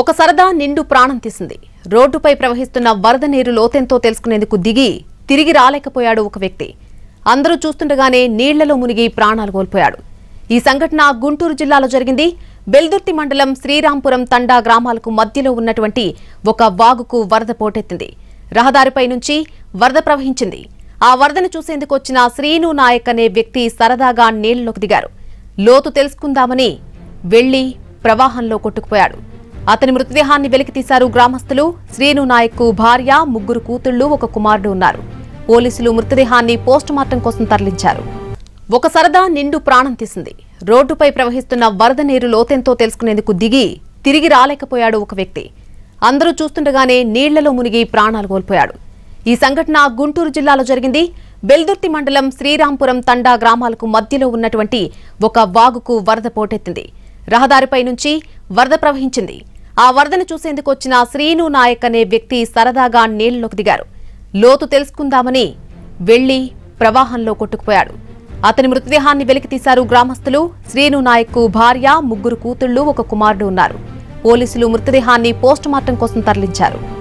ఒక సరదా నిండు ప్రాణం తీసింది రోడ్డుపై ప్రవహిస్తున్న వరద నీరు లోతెంతో తెలుసుకునేందుకు దిగి తిరిగి రాలేకపోయాడు ఒక వ్యక్తి అందరూ చూస్తుండగానే నీళ్లలో మునిగి ప్రాణాలు కోల్పోయాడు ఈ సంఘటన గుంటూరు జిల్లాలో జరిగింది బెల్దుర్తి మండలం శ్రీరాంపురం తండా గ్రామాలకు మధ్యలో ఉన్నటువంటి ఒక వాగుకు వరద పోటెత్తింది రహదారిపై నుంచి వరద ప్రవహించింది ఆ వరదను చూసేందుకు వచ్చిన శ్రీను నాయక్ అనే వ్యక్తి సరదాగా నీళ్లలోకి దిగారు లోతు తెలుసుకుందామని వెళ్లి ప్రవాహంలో కొట్టుకుపోయాడు అతని మృతదేహాన్ని వెలికితీశారు గ్రామస్తులు శ్రీను నాయక్ భార్య ముగ్గురు కూతుళ్లు ఒక కుమారుడు ఉన్నారు పోలీసులు మృతదేహాన్ని పోస్టుమార్టం కోసం తరలించారు ఒక సరదా నిండు ప్రాణం తీసింది రోడ్డుపై ప్రవహిస్తున్న వరద నీరు లోతెంతో తెలుసుకునేందుకు దిగి తిరిగి రాలేకపోయాడు ఒక వ్యక్తి అందరూ చూస్తుండగానే నీళ్లలో మునిగి ప్రాణాలు కోల్పోయాడు ఈ సంఘటన గుంటూరు జిల్లాలో జరిగింది బెల్దుర్తి మండలం శ్రీరాంపురం తండా గ్రామాలకు మధ్యలో ఉన్నటువంటి ఒక వాగుకు వరద పోటెత్తింది రహదారిపై నుంచి వరద ప్రవహించింది ఆ వరదను చూసేందుకు వచ్చిన శ్రీను నాయక్ అనే వ్యక్తి సరదాగా నీళ్లలోకి దిగారు లోతు తెలుసుకుందామని వెళ్లి ప్రవాహంలో కొట్టుకుపోయాడు అతని మృతదేహాన్ని వెలికి తీశారు గ్రామస్తులు శ్రీను నాయక్ భార్య ముగ్గురు కూతుళ్లు ఒక కుమారుడు ఉన్నారు పోలీసులు మృతదేహాన్ని పోస్టుమార్టం కోసం తరలించారు